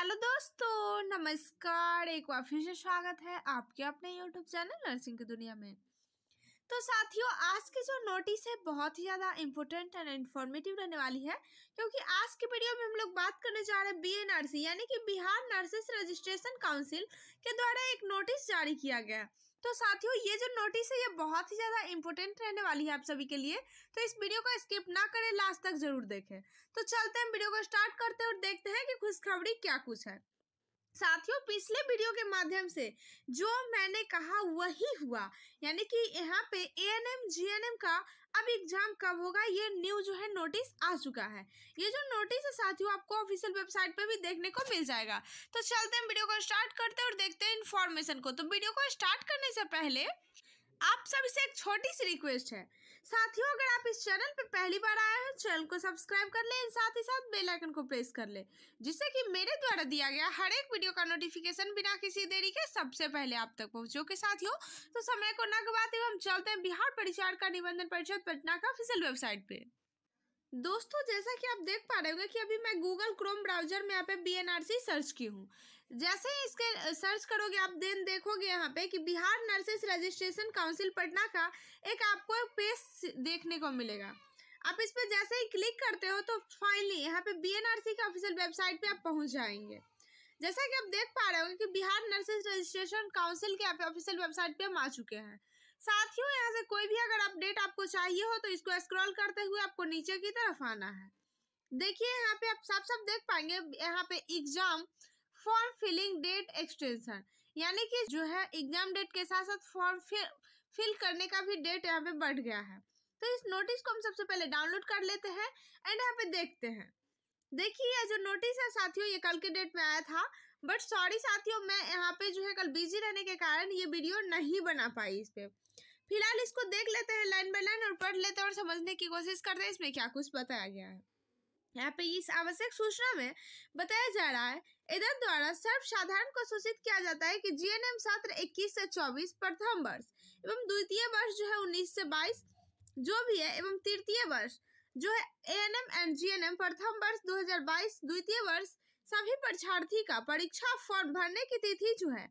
hello दोस्तों नमस्कार एक बार फिर से स्वागत है आपके अपने यूट्यूब चैनल नर्सिंग की दुनिया में तो साथियों आज की जो नोटिस है बहुत ही ज़्यादा इम्पोर्टेंट एंड इन्फॉर्मेटिव रहने वाली है क्योंकि आज की वीडियो में हम लोग बात करने जा रहे हैं बी बीएनआरसी यानी कि बिहार नर्सेस रजिस्ट्रेशन काउंसिल के द्वारा एक नोटिस जारी किया गया तो साथियों ये जो नोटिस है ये बहुत ही ज़्यादा इम्पोर्टेंट रहने वाली है आप सभी के लिए तो इस वीडियो को स्किप ना करें लास्ट तक जरूर देखें तो चलते हैं वीडियो को स्टार्ट करते हैं और देखते हैं कि खुशखबरी क्या कुछ है साथियों पिछले वीडियो के माध्यम से जो मैंने कहा वही हुआ यानी कि यहाँ पे A N M G N M का अब एग्जाम कब होगा ये न्यू जो है नोटिस आ चुका है ये जो नोटिस है साथियों आपको ऑफिशियल वेबसाइट पे भी देखने को मिल जाएगा तो चलते हैं वीडियो को स्टार्ट करते हैं और देखते हैं इन्फॉर्मेशन को तो वीडियो को स्टार्ट करने से पहले आप सबसे से एक छोटी सी रिक्वेस्ट है साथियों अगर आप इस चैनल पर पहली बार आए हैं चैनल को सब्सक्राइब कर लें साथ ही साथ बेल आइकन को प्रेस कर लें जिससे कि मेरे द्वारा दिया गया हर एक वीडियो का नोटिफिकेशन बिना किसी देरी के सबसे पहले आप तक पहुंचो के साथियों तो समय को न गवाते हुए हम चलते हैं बिहार परिचार का निबंधन परिषद पटना का ऑफिसियल वेबसाइट पे दोस्तों जैसा कि आप देख पा रहे होंगे कि अभी मैं गूगल क्रोम ब्राउजर में यहाँ पे बी सर्च की हूँ जैसे ही इसके सर्च करोगे आप देन देखोगे यहाँ पे कि Bihar nurses registration council Patna का एक आपको एक पेज देखने को मिलेगा आप इस पर जैसे ही क्लिक करते हो तो फाइनली यहाँ पे बीएनआरसी का ऑफिशियल वेबसाइट पे आप पहुँच जाएंगे जैसा कि आप देख पा रहे हो कि बिहार नर्सेस रजिस्ट्रेशन काउंसिल के ऑफिशियल वेबसाइट पे हम आ चुके हैं साथियों यहाँ से कोई भी अगर अपडेट आपको चाहिए हो तो इसको स्क्रॉल करते हुए आपको नीचे की तरफ आना है देखिए यहाँ पे आप साफ साफ देख पाएंगे यहाँ पे exam form filling date extension यानी कि जो है एग्जाम डेट के साथ साथ फॉर्म फिल करने का भी डेट यहाँ पे बढ़ गया है तो इस नोटिस को हम सबसे पहले डाउनलोड कर लेते हैं एंड यहाँ पे देखते हैं देखिए ये जो नोटिस है साथियों ये कल के डेट में आया था बट सॉरी साथियों मैं यहाँ पे जो है कल बिजी रहने के कारण ये वीडियो नहीं बना पाई इस पर फिलहाल इसको देख लेते हैं लाइन बाय लाइन और पढ़ लेते हैं और समझने की कोशिश करते हैं इसमें क्या कुछ बताया गया है यहाँ पे इस आवश्यक सूचना में बताया जा रहा है इधर द्वारा सर्वसाधारण को सूचित किया जाता है कि जीएनएम सत्र 21 से 24 प्रथम वर्ष एवं द्वितीय वर्ष जो है 19 से 22 जो भी है एवं तृतीय वर्ष जो है एएनएम एंड जीएनएम प्रथम वर्ष 2022 द्वितीय वर्ष सभी परीक्षार्थी का परीक्षा फॉर्म भरने की तिथि जो है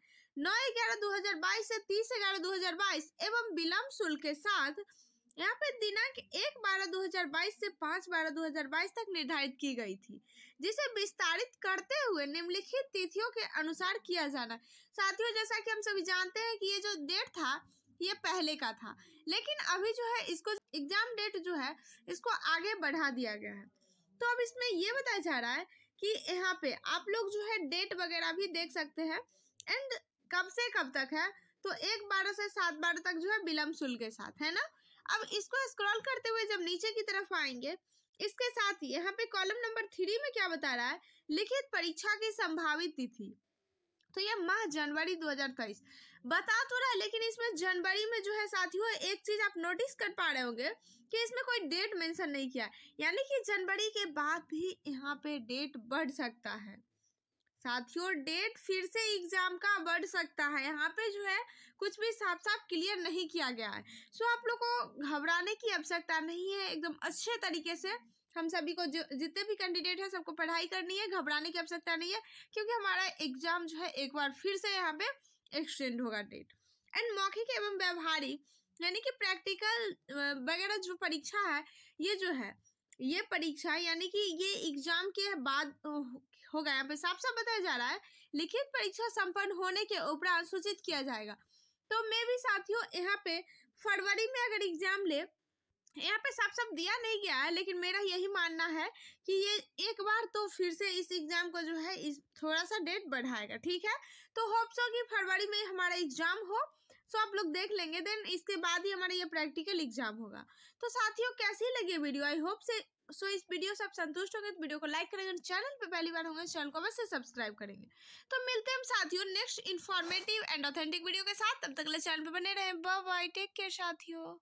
नौ ग्यारह दो से तीस ग्यारह दो एवं विलम्ब शुल्क के साथ यहाँ पे दिनांक एक बारह 2022 से पांच बारह 2022 तक निर्धारित की गई थी जिसे विस्तारित करते हुए निम्नलिखित तिथियों के अनुसार किया जाना साथियों जैसा कि हम सभी जानते हैं कि ये जो डेट था ये पहले का था लेकिन अभी जो है इसको एग्जाम डेट जो है इसको आगे बढ़ा दिया गया है तो अब इसमें ये बताया जा रहा है कि यहाँ पे आप लोग जो है डेट वगैरह भी देख सकते हैं एंड कब से कब तक है तो एक बारह से सात बारह तक जो है विलम्ब शुल्क के साथ है ना अब इसको स्क्रॉल करते हुए जब नीचे की तरफ आएंगे इसके साथ ही यहाँ पे कॉलम नंबर थ्री में क्या बता रहा है लिखित परीक्षा की संभावित तिथि तो ये माह जनवरी 2023 बता तो रहा है लेकिन इसमें जनवरी में जो है साथियों एक चीज आप नोटिस कर पा रहे होंगे कि इसमें कोई डेट मेंशन नहीं किया यानी कि जनवरी के बाद भी यहाँ पे डेट बढ़ सकता है साथियों डेट फिर से एग्ज़ाम का बढ़ सकता है यहाँ पे जो है कुछ भी साफ साफ क्लियर नहीं किया गया है सो आप लोगों को घबराने की आवश्यकता नहीं है एकदम अच्छे तरीके से हम सभी को जो जितने भी कैंडिडेट हैं सबको पढ़ाई करनी है घबराने की आवश्यकता नहीं है क्योंकि हमारा एग्ज़ाम जो है एक बार फिर से यहाँ पे एक्सटेंड होगा डेट एंड मौखिक एवं व्यवहारिक यानी कि प्रैक्टिकल वगैरह जो परीक्षा है ये जो है ये परीक्षा यानी कि ये एग्जाम के बाद होगा यहाँ पे साफ साफ बताया जा रहा है लिखित परीक्षा संपन्न होने के उपरांत सूचित किया जाएगा तो मैं भी साथियों यहाँ पे फरवरी में अगर एग्जाम ले यहाँ पे साफ साफ दिया नहीं गया है लेकिन मेरा यही मानना है कि ये एक बार तो फिर से इस एग्ज़ाम को जो है इस थोड़ा सा डेट बढ़ाएगा ठीक है तो होप्स हो कि फरवरी में हमारा एग्ज़ाम हो सो आप लोग देख लेंगे देन इसके बाद ही हमारा ये प्रैक्टिकल एग्जाम होगा तो साथियों कैसी लगी वीडियो आई होप से सो so, इस वीडियो से आप संतुष्ट होंगे तो वीडियो को लाइक करेंगे चैनल पे पहली बार होंगे चैनल को अवश्य सब्सक्राइब करेंगे तो मिलते हैं हम साथियों next informative and authentic video के साथ तब तक ले चैनल पे बने रहें बाय टेक केयर साथियों